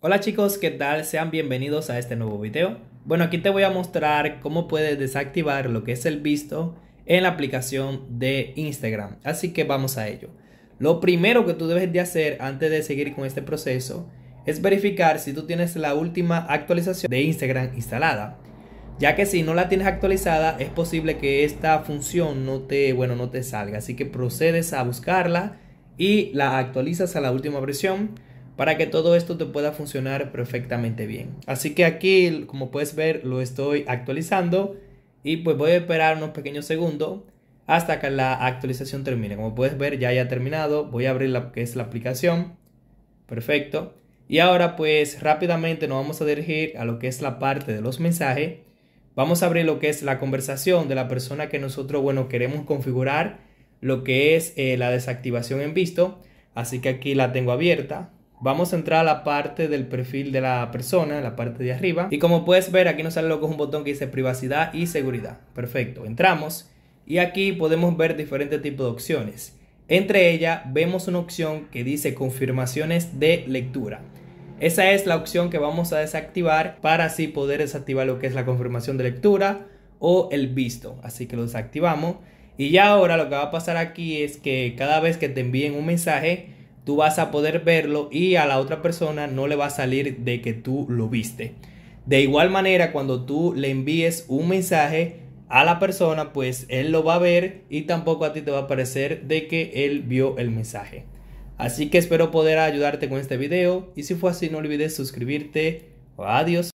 Hola chicos, ¿qué tal? Sean bienvenidos a este nuevo video. Bueno, aquí te voy a mostrar cómo puedes desactivar lo que es el visto en la aplicación de Instagram. Así que vamos a ello. Lo primero que tú debes de hacer antes de seguir con este proceso es verificar si tú tienes la última actualización de Instagram instalada. Ya que si no la tienes actualizada, es posible que esta función no te, bueno, no te salga. Así que procedes a buscarla y la actualizas a la última versión para que todo esto te pueda funcionar perfectamente bien. Así que aquí, como puedes ver, lo estoy actualizando y pues voy a esperar unos pequeños segundos hasta que la actualización termine. Como puedes ver, ya haya terminado. Voy a abrir lo que es la aplicación. Perfecto. Y ahora pues rápidamente nos vamos a dirigir a lo que es la parte de los mensajes. Vamos a abrir lo que es la conversación de la persona que nosotros, bueno, queremos configurar lo que es eh, la desactivación en visto. Así que aquí la tengo abierta. Vamos a entrar a la parte del perfil de la persona, la parte de arriba. Y como puedes ver, aquí nos sale lo un botón que dice privacidad y seguridad. Perfecto, entramos y aquí podemos ver diferentes tipos de opciones. Entre ellas vemos una opción que dice confirmaciones de lectura. Esa es la opción que vamos a desactivar para así poder desactivar lo que es la confirmación de lectura o el visto. Así que lo desactivamos. Y ya ahora lo que va a pasar aquí es que cada vez que te envíen un mensaje, tú vas a poder verlo y a la otra persona no le va a salir de que tú lo viste. De igual manera, cuando tú le envíes un mensaje a la persona, pues él lo va a ver y tampoco a ti te va a parecer de que él vio el mensaje. Así que espero poder ayudarte con este video y si fue así no olvides suscribirte. Adiós.